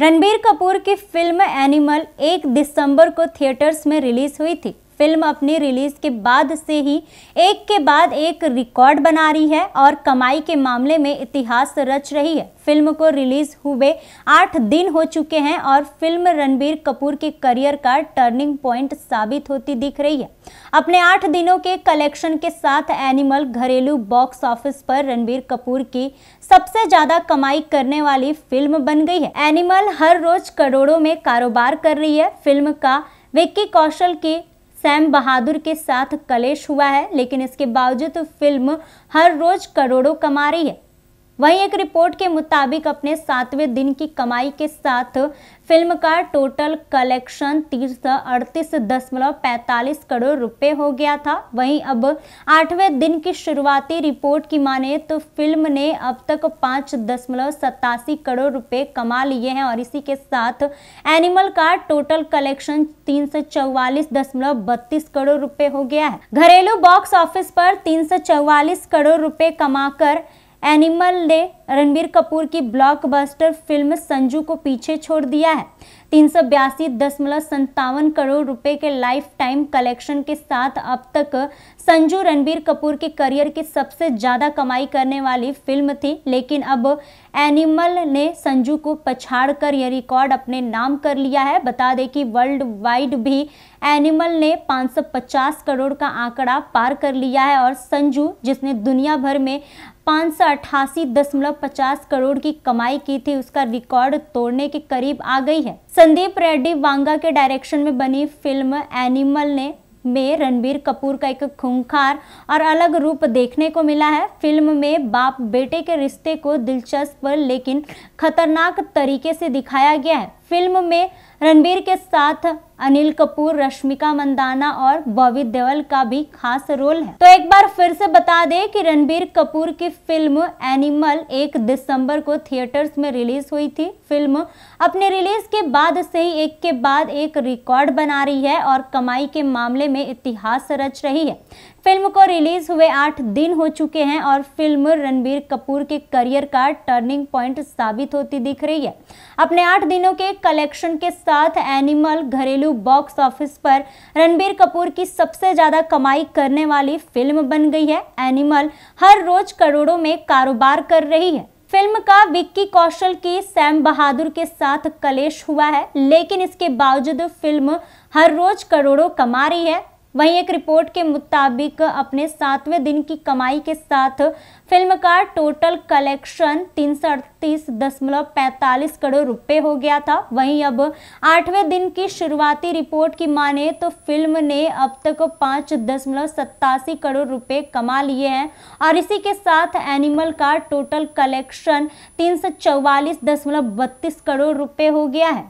रणबीर कपूर की film animal एक दिसंबर को थिएटर्स में रिलीज हुई थी फिल्म अपनी रिलीज़ के बाद से ही एक के बाद एक रिकॉर्ड बना रही है और कमाई के मामले में इतिहास रच रही है फिल्म को रिलीज़ हुए आठ दिन हो चुके हैं और फिल्म रणबीर कपूर के करियर का टर्निंग पॉइंट साबित होती दिख रही है अपने आठ दिनों के कलेक्शन के साथ एनिमल घरेलू बॉक्स ऑफिस पर रणबीर कपूर की सबसे ज़्यादा कमाई करने वाली फिल्म बन गई है एनिमल हर रोज करोड़ों में कारोबार कर रही है फिल्म का विक्की कौशल की सैम बहादुर के साथ कलेश हुआ है लेकिन इसके बावजूद फिल्म हर रोज करोड़ों कमा रही है वहीं एक रिपोर्ट के मुताबिक अपने सातवें दिन की कमाई के साथ फिल्म का टोटल कलेक्शन तीन सौ अड़तीस दशमलव पैंतालीस करोड़ रुपए हो गया था वहीं अब आठवें दिन की शुरुआती रिपोर्ट की माने तो फिल्म ने अब तक पाँच दशमलव सतासी करोड़ रुपए कमा लिए हैं और इसी के साथ एनिमल का टोटल कलेक्शन तीन सौ चौवालीस दशमलव बत्तीस करोड़ रुपए हो गया है घरेलू बॉक्स ऑफिस पर तीन सौ चौवालीस करोड़ रुपए कमाकर animal day रणबीर कपूर की ब्लॉकबस्टर फिल्म संजू को पीछे छोड़ दिया है तीन सौ बयासी दशमलव संतावन करोड़ रुपए के लाइफ टाइम कलेक्शन के साथ अब तक संजू रणबीर कपूर के करियर की सबसे ज़्यादा कमाई करने वाली फिल्म थी लेकिन अब एनिमल ने संजू को पछाड़ कर यह रिकॉर्ड अपने नाम कर लिया है बता दें कि वर्ल्ड वाइड भी एनिमल ने 550 करोड़ का आंकड़ा पार कर लिया है और संजू जिसने दुनिया भर में पाँच सौ अट्ठासी दशमलव 150 करोड़ की कमाई की थी उसका रिकॉर्ड तोड़ने के करीब आ गई है संदीप रेड्डी वांगा के डायरेक्शन में बनी फिल्म एनिमल ने में रणबीर कपूर का एक खूंखार और अलग रूप देखने को मिला है फिल्म में बाप बेटे के रिश्ते को दिलचस्प लेकिन खतरनाक तरीके से दिखाया गया है फिल्म में रणबीर के साथ अनिल कपूर रश्मिका मंदाना और बॉबी देवल का भी खास रोल है तो एक बार फिर से बता दें कि रणबीर कपूर की फिल्म एनिमल 1 दिसंबर को थिएटर्स में रिलीज हुई थी फिल्म अपने रिलीज के बाद से ही एक के बाद एक रिकॉर्ड बना रही है और कमाई के मामले में इतिहास रच रही है फिल्म को रिलीज हुए आठ दिन हो चुके हैं और फिल्म रणबीर कपूर के करियर का टर्निंग पॉइंट साबित होती दिख रही है अपने आठ दिनों के कलेक्शन के साथ एनिमल घरेलू बॉक्स ऑफिस पर रणबीर कपूर की सबसे ज़्यादा कमाई करने वाली फिल्म बन गई है एनिमल हर रोज करोड़ों में कारोबार कर रही है फिल्म का विक्की कौशल की सैम बहादुर के साथ कलेश हुआ है लेकिन इसके बावजूद फिल्म हर रोज करोड़ों कमा रही है वहीं एक रिपोर्ट के मुताबिक अपने सातवें दिन की कमाई के साथ फिल्म का टोटल कलेक्शन तीन सौ अड़तीस दशमलव पैंतालीस करोड़ रुपए हो गया था वहीं अब आठवें दिन की शुरुआती रिपोर्ट की माने तो फिल्म ने अब तक पाँच दशमलव सत्तासी करोड़ रुपए कमा लिए हैं और इसी के साथ एनिमल का टोटल कलेक्शन तीन सौ चौवालीस दशमलव बत्तीस करोड़ रुपए हो गया है